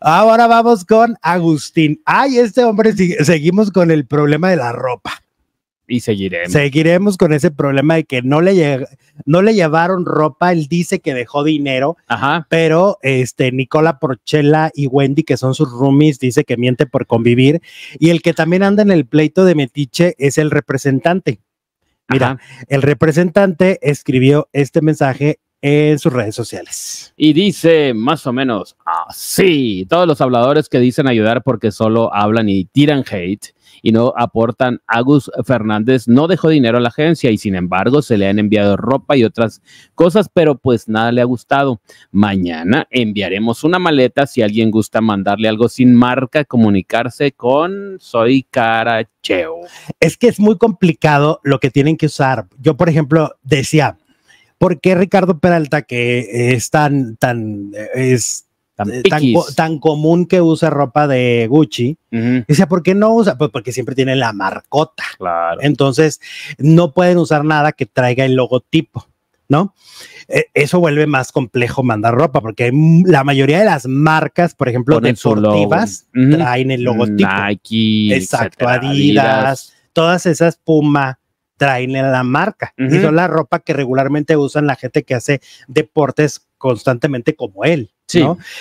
Ahora vamos con Agustín. Ay, este hombre, seguimos con el problema de la ropa. Y seguiremos. Seguiremos con ese problema de que no le, no le llevaron ropa. Él dice que dejó dinero. Ajá. Pero este, Nicola Porchela y Wendy, que son sus roomies, dice que miente por convivir. Y el que también anda en el pleito de Metiche es el representante. Mira, el representante escribió este mensaje en sus redes sociales. Y dice más o menos así, todos los habladores que dicen ayudar porque solo hablan y tiran hate y no aportan, Agus Fernández no dejó dinero a la agencia y sin embargo se le han enviado ropa y otras cosas, pero pues nada le ha gustado. Mañana enviaremos una maleta si alguien gusta mandarle algo sin marca, comunicarse con Soy Caracheo. Es que es muy complicado lo que tienen que usar. Yo, por ejemplo, decía, ¿Por qué Ricardo Peralta, que eh, es tan, tan, eh, es eh, tan, común que usa ropa de Gucci, Dice, ¿por qué no usa? Pues porque siempre tiene la marcota. Claro. Entonces, no pueden usar nada que traiga el logotipo. ¿no? E, eso vuelve más complejo mandar ropa, porque la mayoría de las marcas, por ejemplo, deportivas, traen el logotipo. Nike, Exacto, Adidas, todas esas Puma, traenle la marca y son la ropa que regularmente usan la gente que hace deportes constantemente como él.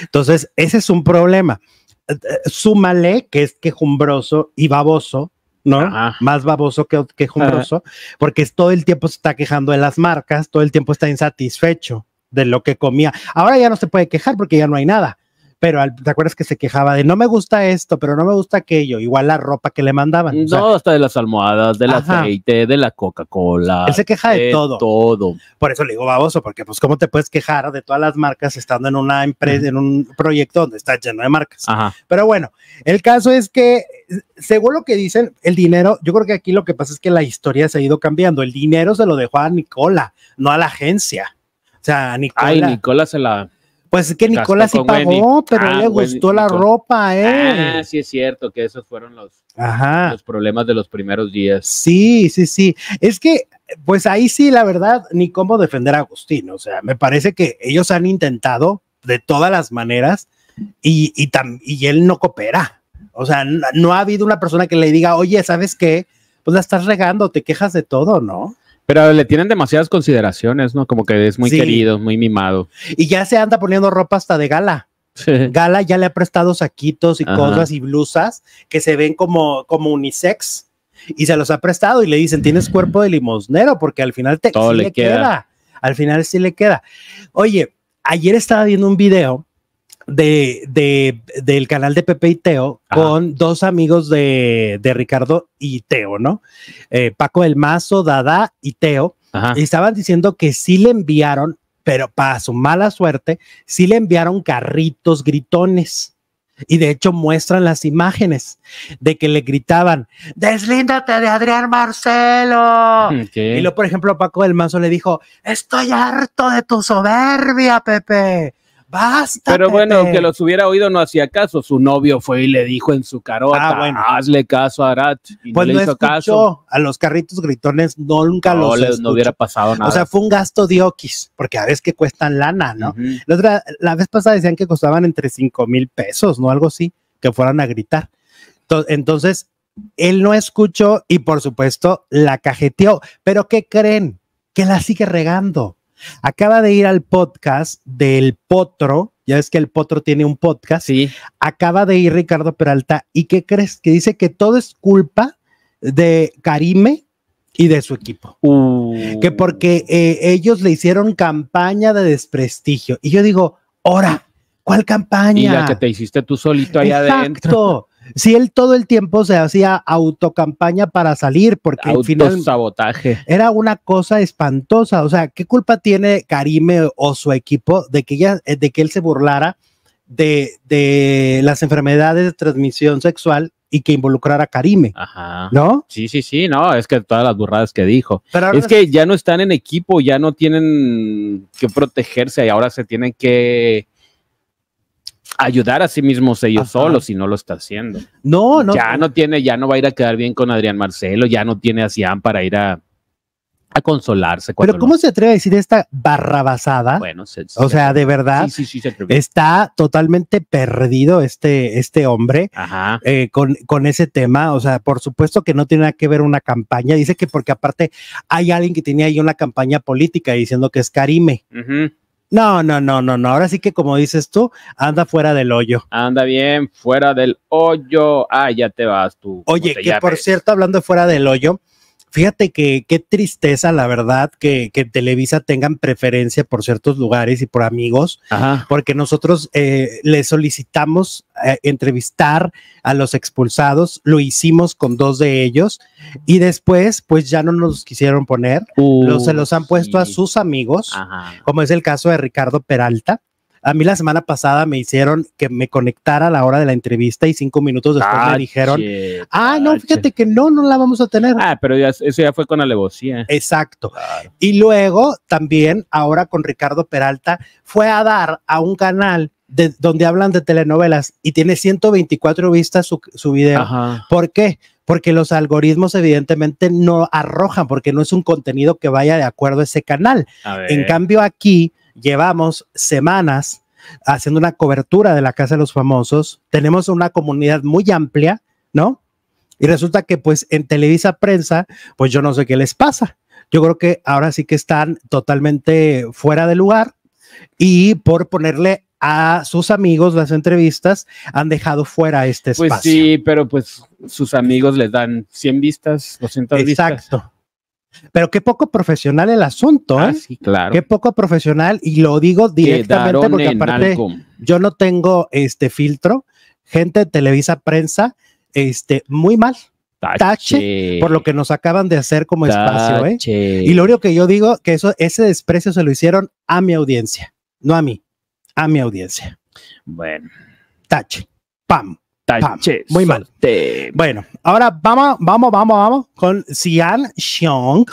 Entonces, ese es un problema. Eh, eh, súmale que es quejumbroso y baboso, ¿no? Más baboso que quejumbroso, porque todo el tiempo se está quejando de las marcas, todo el tiempo está insatisfecho de lo que comía. Ahora ya no se puede quejar porque ya no hay nada pero ¿te acuerdas que se quejaba de no me gusta esto, pero no me gusta aquello? Igual la ropa que le mandaban. No, hasta de las almohadas, del aceite, de la Coca-Cola. Él se queja de, de todo. Por eso le digo baboso, porque pues cómo te puedes quejar de todas las marcas estando en una empresa, en un proyecto donde está lleno de marcas. Pero bueno, el caso es que, según lo que dicen, el dinero, yo creo que aquí lo que pasa es que la historia se ha ido cambiando. El dinero se lo dejó a Nicola, no a la agencia. O sea, a Nicola. Ay, Nicola se la pues es que Nicolás sí pagó, pero ah, le gustó la ropa, ¿eh? Ah, sí es cierto, que esos fueron los, los problemas de los primeros días. Sí, sí, sí. Es que, pues ahí sí, la verdad, ni cómo defender a Agustín. O sea, me parece que ellos han intentado de todas las maneras y, y, y él no coopera. O sea, no ha habido una persona que le diga, oye, ¿sabes qué? Pues la estás regando, te quejas de todo, ¿no? Pero le tienen demasiadas consideraciones, ¿no? Como que es muy querido, muy mimado. Y ya se anda poniendo ropa hasta de gala. Gala ya le ha prestado saquitos y cosas y blusas que se ven como, como unisex y se los ha prestado y le dicen, tienes cuerpo de limosnero porque al final te, le queda. Al final sí le queda. Oye, ayer estaba viendo un video de, del canal de Pepe y Teo con dos amigos de, de Ricardo y Teo, ¿no? Eh, Paco del Mazo, Dada y Teo. Y estaban diciendo que sí le enviaron, pero para su mala suerte, sí le enviaron carritos gritones. Y de hecho muestran las imágenes de que le gritaban, deslíndate de Adrián Marcelo. Mm, y luego, por ejemplo, Paco del Mazo le dijo, estoy harto de tu soberbia, Pepe. Basta. Pero bueno, aunque los hubiera oído, no hacía caso. Su novio fue y le dijo en su carota: ah, hazle caso a Arat. Y pues no hizo caso. A los carritos gritones nunca no, los. Les, no hubiera pasado nada. O sea, fue un gasto oquis, porque a veces que cuestan lana, ¿no? la, la vez pasada decían que costaban entre 5 mil pesos, ¿no? Algo así, que fueran a gritar. Entonces, él no escuchó y por supuesto la cajeteó. Pero ¿qué creen? Que la sigue regando. Acaba de ir al podcast del Potro, ya ves que el Potro tiene un podcast. Sí. Acaba de ir Ricardo Peralta y ¿qué crees? Que dice que todo es culpa de Karime y de su equipo. Uh. Que porque eh, ellos le hicieron campaña de desprestigio. Y yo digo, ahora, ¿cuál campaña? Y la que te hiciste tú solito allá Exacto. adentro si él todo el tiempo se hacía autocampaña para salir, porque al final sabotaje. era una cosa espantosa. O sea, ¿qué culpa tiene Karime o su equipo de que, ya eh, de que él se burlara de, las enfermedades de transmisión sexual y que involucrara a Karime. Ajá. ¿No? Sí, sí, sí, no, es que todas las burradas que dijo. Pero es que ya no están en equipo, ya no tienen que protegerse y ahora se tienen que ayudar a sí mismos ellos solos si no lo está haciendo. No, no. Ya no tiene, ya no va a ir a quedar bien con Adrián Marcelo, ya no tiene a Cian para ir a, a consolarse. Pero ¿cómo se atreve a decir esta barrabasada? Bueno, o sea, de verdad, está totalmente perdido este, este hombre eh, con, ese tema. O sea, por supuesto que no tiene nada que ver una campaña. Dice que porque aparte hay alguien que tenía ahí una campaña política diciendo que es Karime. Ajá. No, no, no, no, no. Ahora sí que como dices tú, anda fuera del hoyo. Anda bien, fuera del hoyo. Ah, ya te vas tú. Oye, que por cierto, hablando de fuera del hoyo, Fíjate que qué tristeza, la verdad, que, Televisa tengan preferencia por ciertos lugares y por amigos, porque nosotros eh, le solicitamos eh, entrevistar a los expulsados, lo hicimos con dos de ellos y después pues ya no nos quisieron poner, se uh, los han puesto a sus amigos, como es el caso de Ricardo Peralta, a mí la semana pasada me hicieron que me conectara a la hora de la entrevista y cinco minutos después me ah, dijeron, ah, no, ah, fíjate que no, no la vamos a tener. Ah, pero ya, eso ya fue con alevosía. Exacto. Y luego también, ahora con Ricardo Peralta, fue a dar a un canal de, donde hablan de telenovelas y tiene 124 vistas su, su video. ¿Por qué? Porque los algoritmos evidentemente no arrojan, porque no es un contenido que vaya de acuerdo a ese canal. en cambio aquí llevamos semanas haciendo una cobertura de la Casa de los Famosos, tenemos una comunidad muy amplia, ¿no? Y resulta que pues en Televisa Prensa, pues yo no sé qué les pasa. Yo creo que ahora sí que están totalmente fuera de lugar y por ponerle a sus amigos las entrevistas han dejado fuera este pues espacio. Pues sí, pero pues sus amigos les dan 100 vistas, 200 vistas. Exacto. Pero qué poco profesional el asunto, ah, ¿eh? sí, claro. Qué poco profesional, y lo digo directamente porque aparte yo no tengo este filtro. Gente de Televisa Prensa, este, muy mal. Tache, por lo que nos acaban de hacer como espacio, ¿eh? Y lo único que yo digo que eso, ese desprecio se lo hicieron a mi audiencia, no a mí, a mi audiencia. Bueno. Tache. Pam muy mal. Bueno, ahora vamos, vamos, vamos, vamos con Sian Xiong.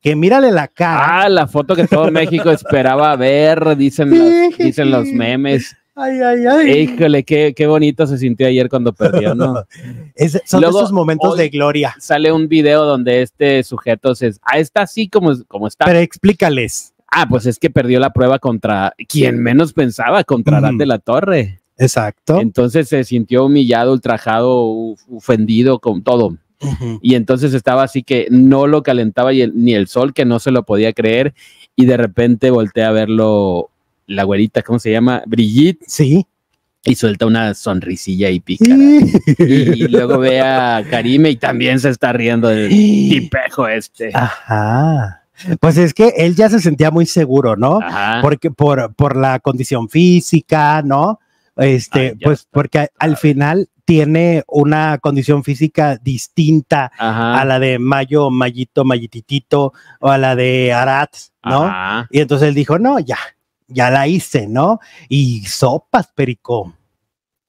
Que mírale la cara. Ah, la foto que todo México esperaba ver, dicen los, dicen los memes. Ay, ay, ay. Híjole, qué, bonito se sintió ayer cuando perdió, ¿no? son esos momentos de gloria. Sale un video donde este sujeto se, ah, está así como, como está. Pero explícales. Ah, pues es que perdió la prueba contra quien menos pensaba, contra mm. de la Torre. Exacto. Entonces se sintió humillado, ultrajado, ofendido con todo. Y entonces estaba así que no lo calentaba ni el sol, que no se lo podía creer. Y de repente voltea a verlo la güerita, ¿cómo se llama? Brigitte. Sí. Y suelta una sonrisilla y pica y, luego ve a Karime y también se está riendo del tipejo este. Ajá. Pues es que él ya se sentía muy seguro, ¿no? Ajá. Porque por, por la condición física, ¿no? este, pues porque al final tiene una condición física distinta a la de Mayo, Mayito, Mayititito o a la de Arat, ¿no? Y entonces él dijo, no, ya, ya la hice, ¿no? Y sopas, Perico.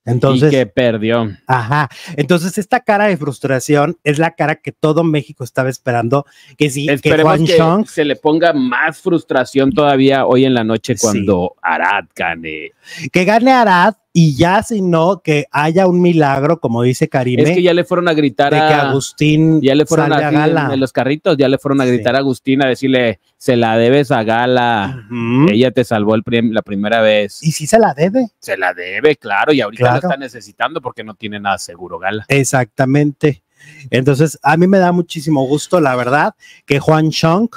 Entonces, y que perdió. Ajá. Entonces, esta cara de frustración es la cara que todo México estaba esperando. Que si Esperemos que, se le ponga más frustración todavía hoy en la noche cuando Arad gane. Que gane Arad, y ya si no, que haya un milagro, como dice Karime. Es que ya le fueron a gritar a Agustín. Ya le fueron a, a los carritos, ya le fueron a gritar a Agustín a decirle, se la debes a Gala. Ella te salvó el la primera vez. Y sí si se la debe. Se la debe, claro, y ahorita la está necesitando porque no tiene nada seguro, Gala. Exactamente. Entonces, a mí me da muchísimo gusto, la verdad, que Juan Chong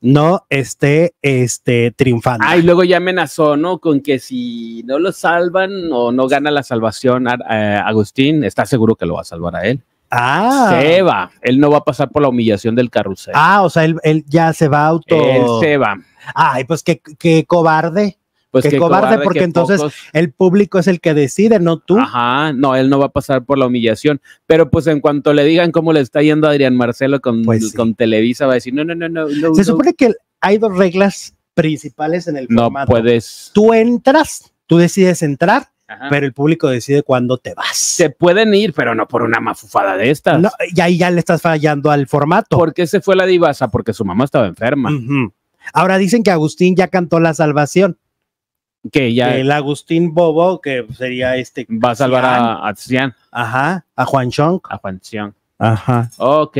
no esté este, triunfando. Ay, ah, y luego ya amenazó, ¿no? Con que si no lo salvan o no gana la salvación eh, Agustín, está seguro que lo va a salvar a él. Ah. Se va. Él no va a pasar por la humillación del carrusel. Ah, o sea, él, ya se va auto. Él se va. Ay, pues qué, qué cobarde. Pues que cobarde, porque entonces el público es el que decide, no tú. Ajá, no, él no va a pasar por la humillación. Pero pues en cuanto le digan cómo le está yendo a Adrián Marcelo con, pues con Televisa, va a decir, no, no, no, no. Se supone que hay dos reglas principales en el formato. No puedes. Tú entras, tú decides entrar, pero el público decide cuándo te vas. Se pueden ir, pero no por una mafufada de estas. y ahí ya le estás fallando al formato. ¿Por qué se fue la divasa? Porque su mamá estaba enferma. Ahora dicen que Agustín ya cantó la salvación ya el Agustín Bobo que sería este va a salvar a, a ajá a Juan Chong a Juan Chong ajá ok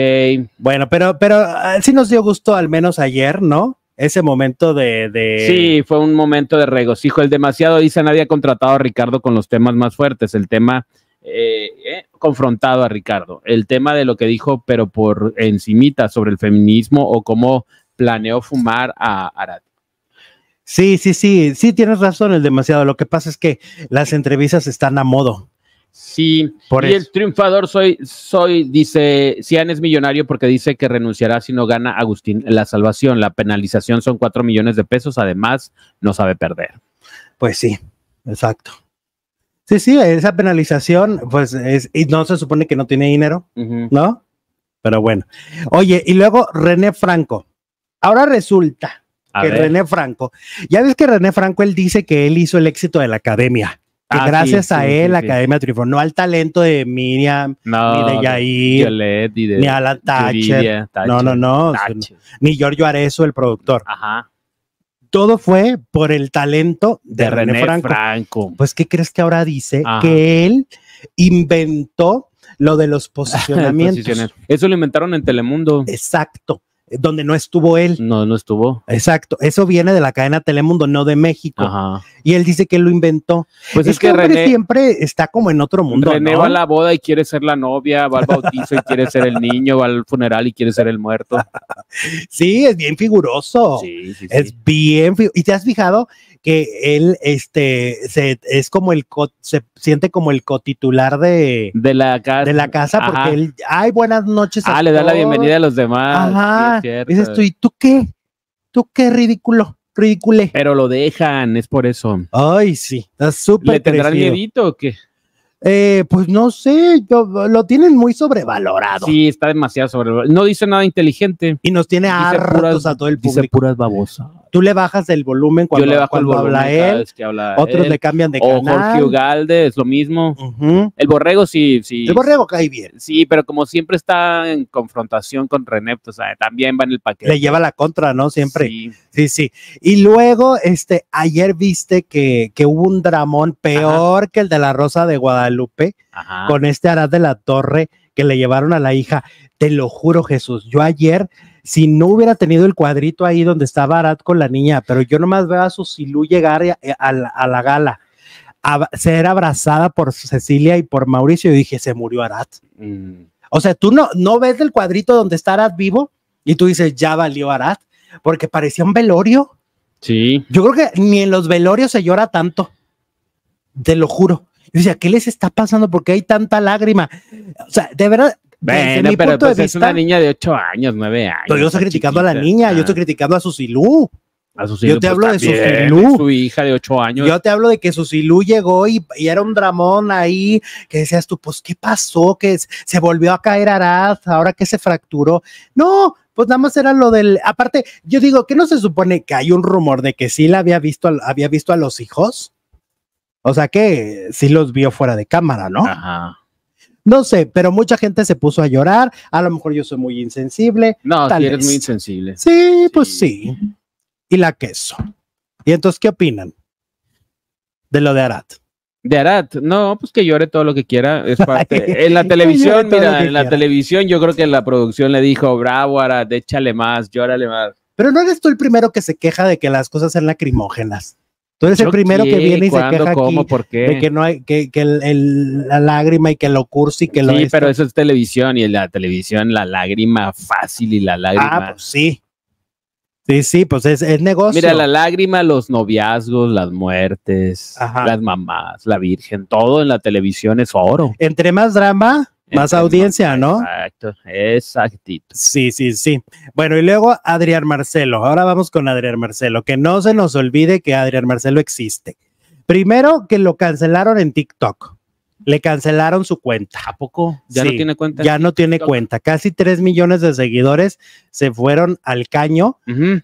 bueno pero pero ah, sí nos dio gusto al menos ayer no ese momento de, Sí, fue un momento de regocijo. El demasiado, dice, nadie ha contratado a Ricardo con los temas más fuertes. El tema eh, eh, confrontado a Ricardo. El tema de lo que dijo, pero por encimita, sobre el feminismo o cómo planeó fumar a Arati. Sí, sí, sí, sí, tienes razón, el demasiado. Lo que pasa es que las entrevistas están a modo. Sí, Por y el triunfador soy, soy, dice, Cian es millonario porque dice que renunciará si no gana Agustín la salvación. La penalización son cuatro millones de pesos, además no sabe perder. Pues sí, exacto. Sí, sí, esa penalización, pues es, y no se supone que no tiene dinero, ¿no? Pero bueno. Oye, y luego René Franco. Ahora resulta que René Franco. Ya ves que René Franco, él dice que él hizo el éxito de la academia. Ah, gracias a él, la Academia triunfó. No al talento de Miriam, ni de Yair, ni, de Alan Thatcher, No, no, no. Ni Giorgio Arezzo, el productor. Ajá. Todo fue por el talento de, René, Franco. Pues, ¿qué crees que ahora dice? Que él inventó lo de los posicionamientos. Eso lo inventaron en Telemundo. Exacto donde no estuvo él. No, no estuvo. Exacto. Eso viene de la cadena Telemundo, no de México. Ajá. Y él dice que lo inventó. Pues es, este que siempre está como en otro mundo. René va a la boda y quiere ser la novia, va al bautizo y quiere ser el niño, va al funeral y quiere ser el muerto. sí, es bien figuroso. Sí, sí, sí. Es bien. ¿Y te has fijado que él este, se, es como el, co se siente como el cotitular de, de, la, casa. de la casa, porque él, ay, buenas noches. Ah, le da la bienvenida a los demás. Ajá. Dices tú, ¿y tú qué? ¿Tú qué ridículo? ridículo Pero lo dejan, es por eso. Ay, sí, está súper. ¿Le tendrán miedito o qué? Eh, pues no sé, lo, lo, tienen muy sobrevalorado. Sí, está demasiado sobrevalorado. No dice nada inteligente. Y nos tiene a a todo el público. Dice puras babosas. Tú le bajas el volumen cuando, habla él. otros le cambian de canal. O Jorge Ugalde es lo mismo. El borrego sí, sí. El borrego cae bien. Sí, pero como siempre está en confrontación con René, pues, sea, también va en el paquete. Le lleva la contra, ¿no? Siempre. Sí, sí. Y luego, este, ayer viste que, hubo un dramón peor que el de la Rosa de Guadalajara. Lupe, con este Arad de la Torre que le llevaron a la hija. Te lo juro, Jesús, yo ayer, si no hubiera tenido el cuadrito ahí donde estaba Arad con la niña, pero yo nomás veo a Susilú llegar eh, a, la, gala. A ser abrazada por Cecilia y por Mauricio, y dije, se murió Arad. Mm. O sea, tú no, no ves el cuadrito donde está Arad vivo y tú dices, ya valió Arad, porque parecía un velorio. Sí. Yo creo que ni en los velorios se llora tanto. Te lo juro. Yo decía, ¿qué les está pasando? ¿Por qué hay tanta lágrima? O sea, de verdad. Bueno, pero pues es una niña de 8 años, 9 años. Pero yo estoy criticando a la niña, yo ah. estoy criticando a Susilú. A yo te pues, hablo de Susilú. Su hija de 8 años. Yo te hablo de que Susilú llegó y, era un dramón ahí, que decías tú, pues, ¿qué pasó? Que se volvió a caer Arad, ahora que se fracturó. No, pues nada más era lo del. Aparte, yo digo ¿qué no se supone que hay un rumor de que sí la había visto, había visto a los hijos. O sea que sí los vio fuera de cámara, ¿no? Ajá. No sé, pero mucha gente se puso a llorar. A lo mejor yo soy muy insensible. No, tal eres muy insensible. Sí, pues sí. Y la queso. ¿Y entonces qué opinan de lo de Arad? De Arad, no, pues que llore todo lo que quiera. Es parte. en la televisión, mira, en la televisión yo creo que la producción le dijo, bravo Arad, échale más, llórale más. Pero no eres tú el primero que se queja de que las cosas sean lacrimógenas. Tú eres el primero que viene y se queja aquí de que no hay, que, que la lágrima y que lo cursi, que lo. Sí, pero eso es televisión y en la televisión la lágrima fácil y la ah, lágrima. Ah, pues sí. Sí, sí, pues es, es negocio. Mira, la lágrima, los noviazgos, las muertes, las mamás, la virgen, todo en la televisión es oro. Entre más drama, más audiencia, ¿no? Exacto, exactito. Sí, sí, sí. Bueno, y luego Adrián Marcelo. Ahora vamos con Adrián Marcelo. Que no se nos olvide que Adrián Marcelo existe. Primero, que lo cancelaron en TikTok. Le cancelaron su cuenta. ¿A poco? ¿Ya no tiene cuenta? Ya no tiene cuenta. Casi 3 millones de seguidores se fueron al caño,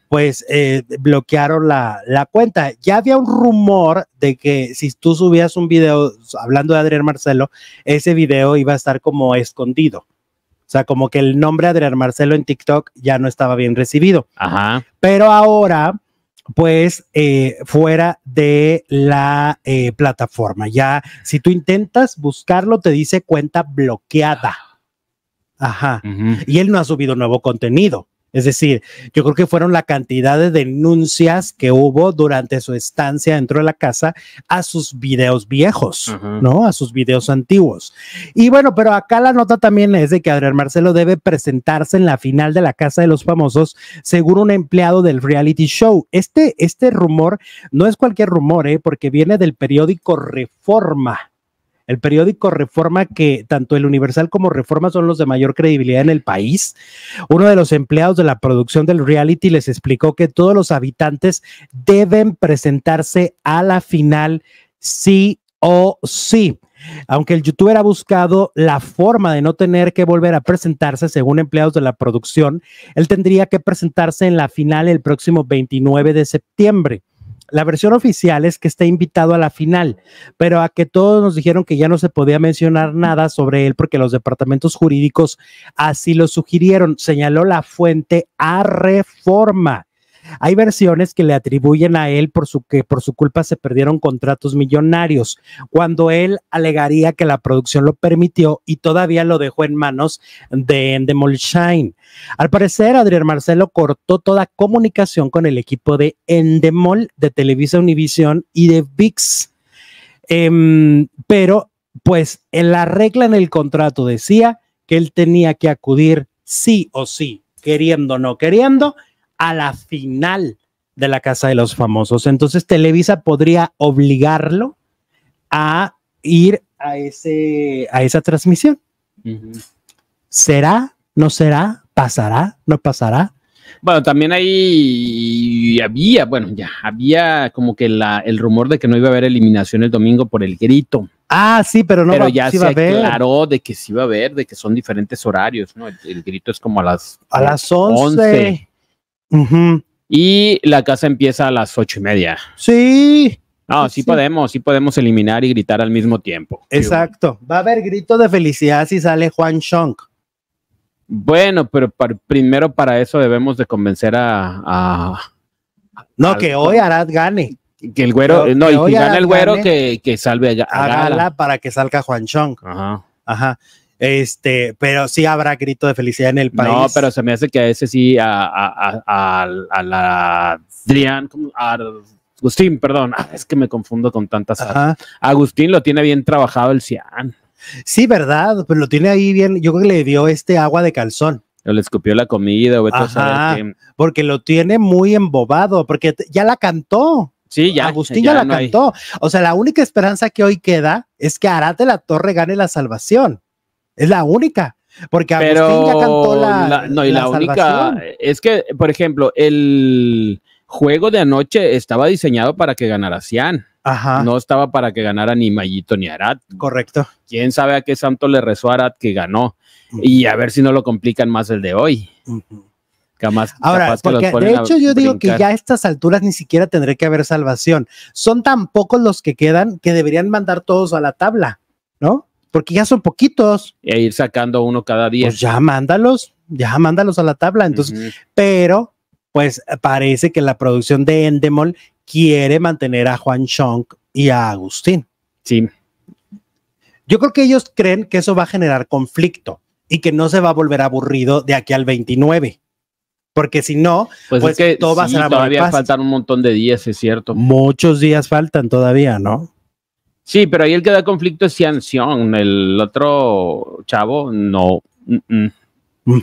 pues eh, bloquearon la, la, cuenta. Ya había un rumor de que si tú subías un video hablando de Adrián Marcelo, ese video iba a estar como escondido. O sea, como que el nombre Adrián Marcelo en TikTok ya no estaba bien recibido. Ajá. Pero ahora pues eh, fuera de la eh, plataforma. Ya, si tú intentas buscarlo, te dice cuenta bloqueada. Ajá. Y él no ha subido nuevo contenido. Es decir, yo creo que fueron la cantidad de denuncias que hubo durante su estancia dentro de la casa a sus videos viejos, ¿no? A sus videos antiguos. Y bueno, pero acá la nota también es de que Adrián Marcelo debe presentarse en la final de la Casa de los Famosos, según un empleado del reality show. Este, este rumor no es cualquier rumor, ¿eh? porque viene del periódico Reforma el periódico Reforma, que tanto el Universal como Reforma son los de mayor credibilidad en el país, uno de los empleados de la producción del reality les explicó que todos los habitantes deben presentarse a la final sí o sí. Aunque el youtuber ha buscado la forma de no tener que volver a presentarse, según empleados de la producción, él tendría que presentarse en la final el próximo 29 de septiembre. La versión oficial es que está invitado a la final, pero a que todos nos dijeron que ya no se podía mencionar nada sobre él porque los departamentos jurídicos así lo sugirieron, señaló la fuente a reforma. Hay versiones que le atribuyen a él por su que por su culpa se perdieron contratos millonarios, cuando él alegaría que la producción lo permitió y todavía lo dejó en manos de, Endemol Shine. Al parecer, Adrián Marcelo cortó toda comunicación con el equipo de Endemol, de Televisa Univisión y de VIX. Em, pero, pues, en la regla en el contrato decía que él tenía que acudir sí o sí, queriendo o no queriendo, a la final de la Casa de los Famosos. Entonces Televisa podría obligarlo a ir a, ese, a esa transmisión. será? ¿Pasará? ¿No pasará? Bueno, también ahí había, bueno, ya había como que la, el rumor de que no iba a haber eliminación el domingo por el grito. Ah, sí, pero no. Pero ya se aclaró de que sí va a haber, de que son diferentes horarios, ¿no? El, grito es como a las a las 11 y la casa empieza a las ocho y media. Sí. No, sí, podemos, sí podemos eliminar y gritar al mismo tiempo. Exacto. Va a haber grito de felicidad si sale Juan Chong Bueno, pero primero para eso debemos de convencer a... no, que hoy Arad gane. Que el güero, no, y si gana el güero, que, que, salve a, Gala. para que salga Juan Chong. Ajá. Ajá. Este, pero sí habrá grito de felicidad en el país. No, pero se me hace que a ese sí, a, a, a la Adrián, Agustín, perdón, ah, es que me confundo con tantas. Agustín lo tiene bien trabajado el Cian. Sí, verdad, pero lo tiene ahí bien. Yo creo que le dio este agua de calzón. O le escupió la comida, o porque lo tiene muy embobado, porque ya la cantó. Sí, ya. Agustín ya, la cantó. O sea, la única esperanza que hoy queda es que Arate la Torre gane la salvación. Es la única. Porque Agustín ya cantó la. no, y la, única. Es que, por ejemplo, el juego de anoche estaba diseñado para que ganara Cian. Ajá. No estaba para que ganara ni Mayito ni Arat. Correcto. Quién sabe a qué santo le rezó Arat que ganó. Y a ver si no lo complican más el de hoy. Jamás, Ahora, porque de hecho yo digo que ya a estas alturas ni siquiera tendré que haber salvación. Son tan pocos los que quedan que deberían mandar todos a la tabla, ¿no? porque ya son poquitos. E ir sacando uno cada día. Pues ya mándalos, ya mándalos a la tabla. Entonces, pero pues parece que la producción de Endemol quiere mantener a Juan Chong y a Agustín. Sí. Yo creo que ellos creen que eso va a generar conflicto y que no se va a volver aburrido de aquí al 29. Porque si no, pues, pues, que todo va a ser Todavía faltan un montón de días, es cierto. Muchos días faltan todavía, ¿no? Sí, pero ahí el que da conflicto es Sian el otro chavo, no.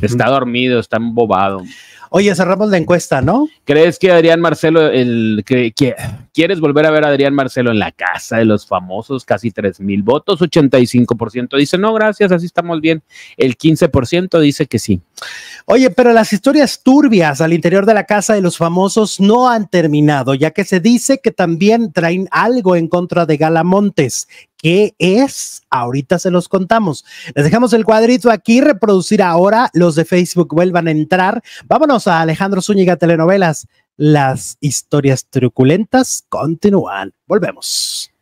Está dormido, está embobado. Oye, cerramos la encuesta, ¿no? ¿Crees que Adrián Marcelo, el que, que ¿Quieres volver a ver a Adrián Marcelo en la casa de los famosos? Casi 3,000 mil votos, 85% dice no, gracias, así estamos bien. El 15% dice que sí. Oye, pero las historias turbias al interior de la casa de los famosos no han terminado, ya que se dice que también traen algo en contra de Galamontes. ¿Qué es? Ahorita se los contamos. Les dejamos el cuadrito aquí, reproducir ahora. Los de Facebook vuelvan a entrar. Vámonos a Alejandro Zúñiga Telenovelas. Las historias truculentas continúan. Volvemos.